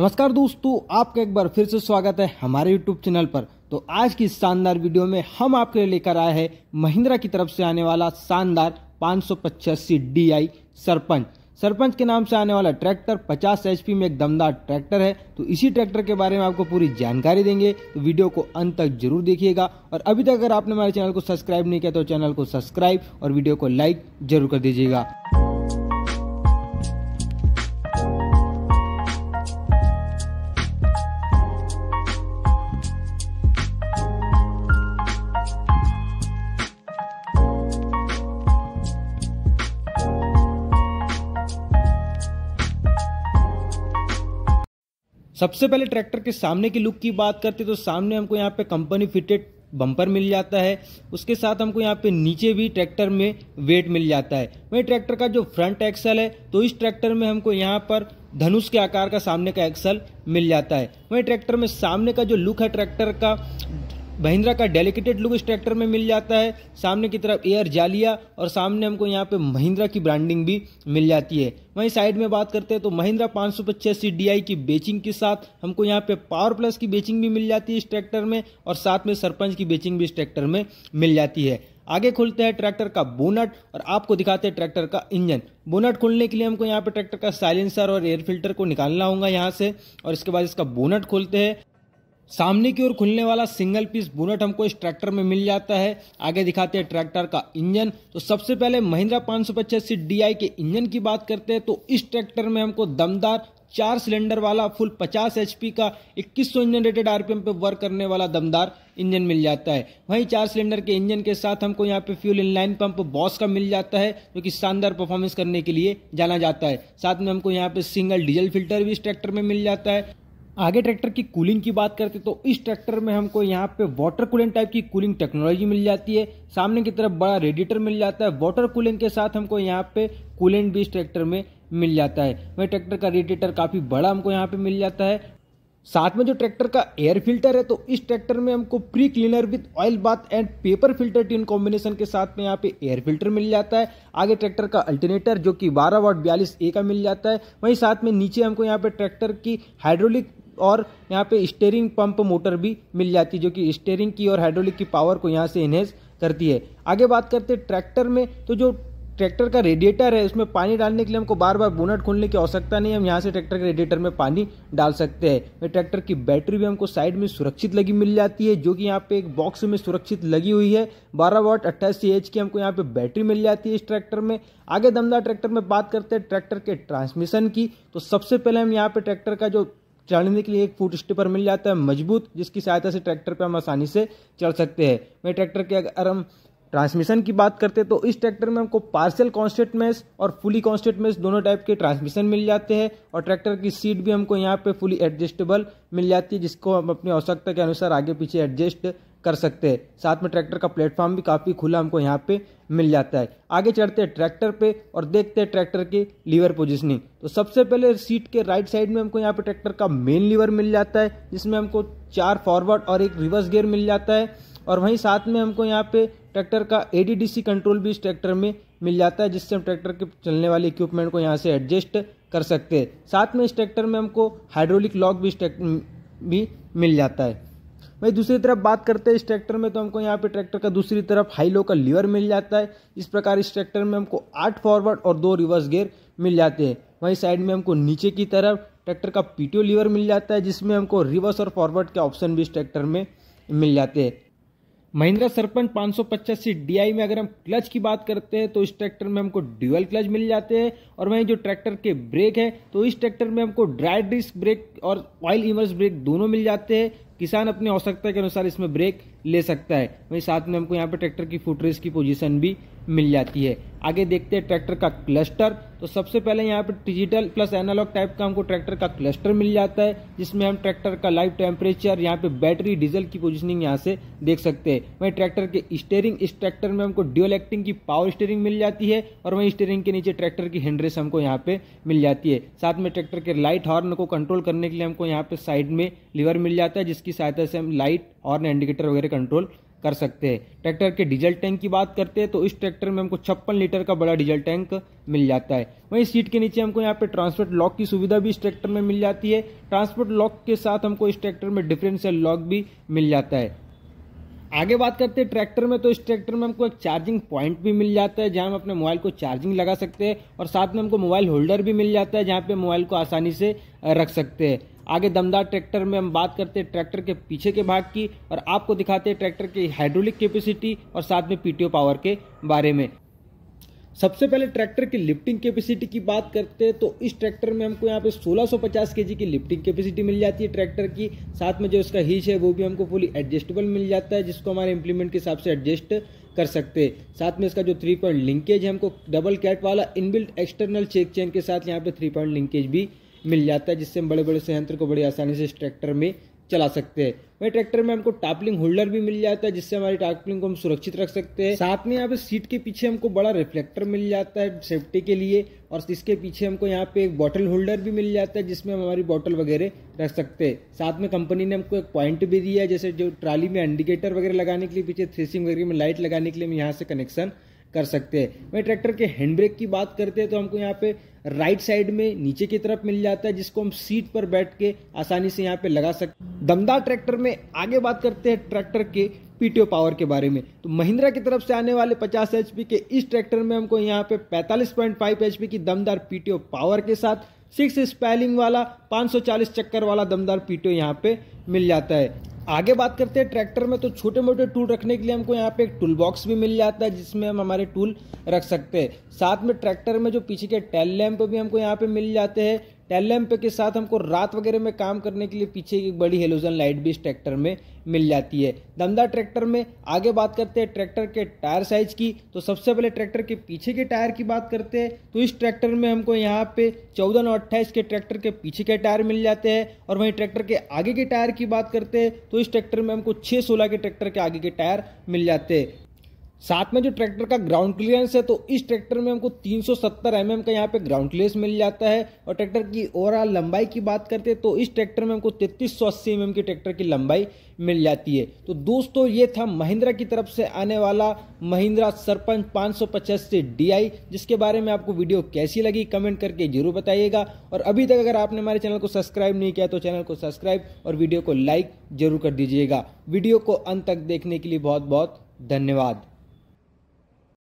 नमस्कार दोस्तों आपका एक बार फिर से स्वागत है हमारे यूट्यूब चैनल पर तो आज की शानदार वीडियो में हम आपके लिए लेकर आए हैं महिंद्रा की तरफ से आने वाला शानदार पाँच सौ डीआई सरपंच सरपंच के नाम से आने वाला ट्रैक्टर 50 एच में एक दमदार ट्रैक्टर है तो इसी ट्रैक्टर के बारे में आपको पूरी जानकारी देंगे तो वीडियो को अंत तक जरूर देखिएगा और अभी तक अगर आपने हमारे चैनल को सब्सक्राइब नहीं किया तो चैनल को सब्सक्राइब और वीडियो को लाइक जरूर कर दीजिएगा सबसे पहले ट्रैक्टर के सामने की लुक की बात करते तो सामने हमको यहाँ पे कंपनी फिटेड बम्पर मिल जाता है उसके साथ हमको यहाँ पे नीचे भी ट्रैक्टर में वेट मिल जाता है वही ट्रैक्टर का जो फ्रंट एक्सल है तो इस ट्रैक्टर में हमको यहाँ पर धनुष के आकार का सामने का एक्सल मिल जाता है वही ट्रैक्टर में सामने का जो लुक है ट्रैक्टर का महिंद्रा का डेलिकेटेड लुक इस ट्रैक्टर में मिल जाता है सामने की तरफ एयर जालिया और सामने हमको यहाँ पे महिंद्रा की ब्रांडिंग भी मिल जाती है वहीं साइड में बात करते हैं तो महिंद्रा पाँच सौ पच्चीस की बेचिंग के साथ हमको यहाँ पे पावर प्लस की बेचिंग भी मिल जाती है इस ट्रैक्टर में और साथ में सरपंच की बेचिंग भी इस ट्रैक्टर में मिल जाती है आगे खुलते हैं ट्रैक्टर का बोनट और आपको दिखाते हैं ट्रैक्टर का इंजन बोनट खोलने के लिए हमको यहाँ पे ट्रैक्टर का साइलेंसर और एयर फिल्टर को निकालना होगा यहाँ से और इसके बाद इसका बोनट खोलते हैं सामने की ओर खुलने वाला सिंगल पीस बुलेट हमको इस ट्रैक्टर में मिल जाता है आगे दिखाते हैं ट्रैक्टर का इंजन तो सबसे पहले महिंद्रा पांच सौ पचास आई के इंजन की बात करते हैं तो इस ट्रैक्टर में हमको दमदार चार सिलेंडर वाला फुल 50 एचपी का 2100 इंजन रेटेड आरपीएम पे वर्क करने वाला दमदार इंजन मिल जाता है वहीं चार सिलेंडर के इंजन के साथ हमको यहाँ पे फ्यूल इनलाइन पंप बॉस का मिल जाता है जो कि शानदार परफॉर्मेंस करने के लिए जाना जाता है साथ में हमको यहाँ पे सिंगल डीजल फिल्टर भी इस ट्रैक्टर में मिल जाता है आगे ट्रैक्टर की कूलिंग की बात करते तो इस ट्रैक्टर में हमको यहाँ पे वाटर कूलिंग टाइप की कूलिंग टेक्नोलॉजी मिल जाती है सामने की तरफ बड़ा रेडिएटर मिल जाता है वाटर कूलिंग के साथ हमको यहाँ पे कूलेंट भी इस ट्रैक्टर में मिल जाता है वह ट्रैक्टर का रेडिएटर काफ़ी बड़ा हमको यहाँ पे मिल जाता है साथ में जो ट्रैक्टर का एयर फिल्टर है तो इस ट्रैक्टर में हमको pre cleaner with oil bath and paper filter tin combination के साथ में यहाँ पे एयर फिल्टर मिल जाता है आगे ट्रैक्टर का अल्टरनेटर जो कि 12 वाट बयालीस ए का मिल जाता है वहीं साथ में नीचे हमको यहाँ पे ट्रैक्टर की हाइड्रोलिक और यहाँ पे स्टेयरिंग पंप मोटर भी मिल जाती है जो कि स्टेयरिंग की और हाइड्रोलिक की पावर को यहाँ से इन्हेंस करती है आगे बात करते हैं ट्रैक्टर में तो जो ट्रैक्टर का रेडिएटर है उसमें पानी डालने के लिए हमको बार बार बोनट खोलने की आवश्यकता नहीं है हम यहाँ से ट्रैक्टर के रेडिएटर में पानी डाल सकते हैं ट्रैक्टर की बैटरी भी हमको साइड में सुरक्षित लगी मिल जाती है जो कि यहाँ पे एक बॉक्स में सुरक्षित लगी हुई है 12 वाट अट्ठासी एच की हमको यहाँ पे बैटरी मिल जाती है इस ट्रैक्टर में आगे दमदार ट्रैक्टर में बात करते हैं ट्रैक्टर के ट्रांसमिशन की तो सबसे पहले हम यहाँ पे ट्रैक्टर का जो चढ़ने के लिए एक फुट स्टिपर मिल जाता है मजबूत जिसकी सहायता से ट्रैक्टर पर हम आसानी से चढ़ सकते हैं वही ट्रैक्टर के अगर हम ट्रांसमिशन की बात करते हैं तो इस ट्रैक्टर में हमको पार्सल कॉन्स्टेंट मेस और फुली कॉन्स्टेंट मेस दोनों टाइप के ट्रांसमिशन मिल जाते हैं और ट्रैक्टर की सीट भी हमको यहाँ पे फुली एडजस्टेबल मिल जाती है जिसको हम अपनी आवश्यकता के अनुसार आगे पीछे एडजस्ट कर सकते हैं साथ में ट्रैक्टर का प्लेटफॉर्म भी काफ़ी खुला हमको यहाँ पे मिल जाता है आगे चढ़ते हैं ट्रैक्टर पे और देखते हैं ट्रैक्टर की लीवर पोजिशनिंग तो सबसे पहले सीट के राइट साइड में हमको यहाँ पे ट्रैक्टर का मेन लीवर मिल जाता है जिसमें हमको चार फॉरवर्ड और एक रिवर्स गियर मिल जाता है और वहीं साथ में हमको यहाँ पे ट्रैक्टर का ए कंट्रोल भी इस ट्रैक्टर में मिल जाता है जिससे हम ट्रैक्टर के चलने वाले इक्विपमेंट को यहाँ से एडजस्ट कर सकते हैं साथ में इस ट्रैक्टर में हमको हाइड्रोलिक लॉक भी भी मिल जाता है वहीं दूसरी तरफ बात करते हैं इस ट्रैक्टर में तो हमको यहाँ पे ट्रैक्टर का दूसरी तरफ हाई लो का लीवर मिल जाता है इस प्रकार इस ट्रैक्टर में हमको आठ फॉरवर्ड और दो रिवर्स गेयर मिल जाते हैं वहीं साइड में हमको नीचे की तरफ ट्रैक्टर का पीटीओ लीवर मिल जाता है जिसमें हमको रिवर्स और फॉरवर्ड के ऑप्शन भी इस ट्रैक्टर में मिल जाते हैं महिंद्रा सरपंच पाँच सौ डी आई में अगर हम क्लच की बात करते हैं तो इस ट्रैक्टर में हमको ड्यूअल क्लच मिल जाते हैं और वहीं जो ट्रैक्टर के ब्रेक है तो इस ट्रैक्टर में हमको ड्राई डिस्क ब्रेक और ऑयल इमर्स ब्रेक दोनों मिल जाते हैं किसान अपनी आवश्यकता के अनुसार इसमें ब्रेक ले सकता है वहीं साथ में हमको यहाँ पे ट्रैक्टर की फुटरेस की पोजीशन भी मिल जाती है आगे देखते हैं ट्रैक्टर का क्लस्टर तो सबसे पहले यहाँ पर डिजिटल प्लस एनालॉग टाइप का हमको ट्रैक्टर का क्लस्टर मिल जाता है जिसमें हम ट्रैक्टर का लाइव टेम्परेचर यहाँ पे बैटरी डीजल की पोजीशनिंग यहाँ से देख सकते हैं वहीं ट्रैक्टर के स्टेयरिंग इस ट्रैक्टर में हमको ड्यूल एक्टिंग की पावर स्टेयरिंग मिल जाती है और वहीं स्टेयरिंग के नीचे ट्रैक्टर की हैंड्रेस हमको यहाँ पे मिल जाती है साथ में ट्रैक्टर के लाइट हॉर्न को कंट्रोल करने के लिए हमको यहाँ पे साइड में लीवर मिल जाता है जिसकी सहायता से हम लाइट हॉर्न इंडिकेटर वगैरह कंट्रोल कर सकते हैं ट्रैक्टर के डीजल टैंक की बात करते हैं तो इस ट्रैक्टर में हमको छप्पन लीटर का बड़ा डीजल टैंक मिल जाता है वहीं सीट के नीचे हमको यहाँ पे ट्रांसपोर्ट लॉक की सुविधा भी इस ट्रैक्टर में मिल जाती है ट्रांसपोर्ट लॉक के साथ हमको इस ट्रैक्टर में डिफरेंशियल लॉक भी मिल जाता है आगे बात करते हैं ट्रैक्टर में तो इस ट्रैक्टर में हमको एक चार्जिंग पॉइंट भी मिल जाता है जहां हम अपने मोबाइल को चार्जिंग लगा सकते हैं और साथ में हमको मोबाइल होल्डर भी मिल जाता है जहां पे मोबाइल को आसानी से रख सकते हैं आगे दमदार ट्रैक्टर में हम बात करते हैं ट्रैक्टर के पीछे के भाग की और आपको दिखाते हैं ट्रैक्टर की हाइड्रोलिक कैपेसिटी और साथ में पीटीओ पावर के बारे में सबसे पहले ट्रैक्टर की लिफ्टिंग कैपेसिटी की बात करते हैं तो इस ट्रैक्टर में हमको यहाँ पे 1650 केजी की लिफ्टिंग कैपेसिटी मिल जाती है ट्रैक्टर की साथ में जो इसका हीच है वो भी हमको फुली एडजस्टेबल मिल जाता है जिसको हमारे इम्प्लीमेंट के हिसाब से एडजस्ट कर सकते हैं साथ में इसका जो थ्री पॉइंट लिंकेज है हमको डबल कैट वाला इनबिल्ट एक्सटर्नल चेक चेन के साथ यहाँ पे थ्री पॉइंट लिंकेज भी मिल जाता है जिससे हम बड़े बड़े संयंत्र को बड़ी आसानी से इस ट्रैक्टर में चला सकते हैं वही ट्रैक्टर में हमको टापलिंग होल्डर भी मिल जाता है जिससे हमारी टापलिंग को हम सुरक्षित रख सकते हैं साथ में यहाँ पे सीट के पीछे हमको बड़ा रिफ्लेक्टर मिल जाता है सेफ्टी के लिए और इसके पीछे हमको यहाँ पे एक बॉटल होल्डर भी मिल जाता है जिसमें हम हमारी बॉटल वगैरह रख सकते हैं साथ में कंपनी ने हमको एक पॉइंट भी दिया है जैसे जो ट्राली में इंडिकेटर वगैरह लगाने के लिए पीछे थ्रेसिंग वगैरह में लाइट लगाने के लिए हम यहाँ से कनेक्शन कर सकते हैं वहीं ट्रैक्टर के हैंड ब्रेक की बात करते हैं तो हमको यहाँ पे राइट साइड में नीचे की तरफ मिल जाता है जिसको हम सीट पर बैठ के आसानी से यहाँ पे लगा सकते दमदार ट्रैक्टर में आगे बात करते हैं ट्रैक्टर के पीटीओ पावर के बारे में तो महिंद्रा की तरफ से आने वाले 50 एच के इस ट्रैक्टर में हमको यहाँ पे 45.5 एच की दमदार पीटीओ पावर के साथ सिक्स स्पेलिंग वाला 540 चक्कर वाला दमदार पीटीओ यहाँ पे मिल जाता है आगे बात करते हैं ट्रैक्टर में तो छोटे मोटे टूल रखने के लिए हमको यहाँ पे एक टूल बॉक्स भी मिल जाता है जिसमें हम हमारे टूल रख सकते हैं साथ में ट्रैक्टर में जो पीछे के टेल लैम्प भी हमको यहाँ पे मिल जाते हैं टेल लैम्प के साथ हमको रात वगैरह में काम करने के लिए पीछे की बड़ी हेलोजन लाइट भी इस ट्रैक्टर में मिल जाती है दमदार ट्रैक्टर में आगे बात करते हैं ट्रैक्टर के टायर साइज की तो सबसे पहले ट्रैक्टर के पीछे के टायर की बात करते हैं तो इस ट्रैक्टर में हमको यहाँ पे चौदह नौ अट्ठाईस के ट्रैक्टर के पीछे के टायर मिल जाते हैं और वहीं ट्रैक्टर के आगे के टायर की बात करते हैं तो इस ट्रैक्टर में हमको छः सोलह के ट्रैक्टर के आगे के टायर मिल जाते हैं साथ में जो ट्रैक्टर का ग्राउंड क्लियरेंस है तो इस ट्रैक्टर में हमको 370 सौ mm का यहाँ पे ग्राउंड क्लियरेंस मिल जाता है और ट्रैक्टर की ओवरऑल लंबाई की बात करते हैं तो इस ट्रैक्टर में हमको तैतीस सौ अस्सी mm की ट्रैक्टर की लंबाई मिल जाती है तो दोस्तों ये था महिंद्रा की तरफ से आने वाला महिंद्रा सरपंच पाँच सौ पचासी डी जिसके बारे में आपको वीडियो कैसी लगी कमेंट करके जरूर बताइएगा और अभी तक अगर आपने हमारे चैनल को सब्सक्राइब नहीं किया तो चैनल को सब्सक्राइब और वीडियो को लाइक जरूर कर दीजिएगा वीडियो को अंत तक देखने के लिए बहुत बहुत धन्यवाद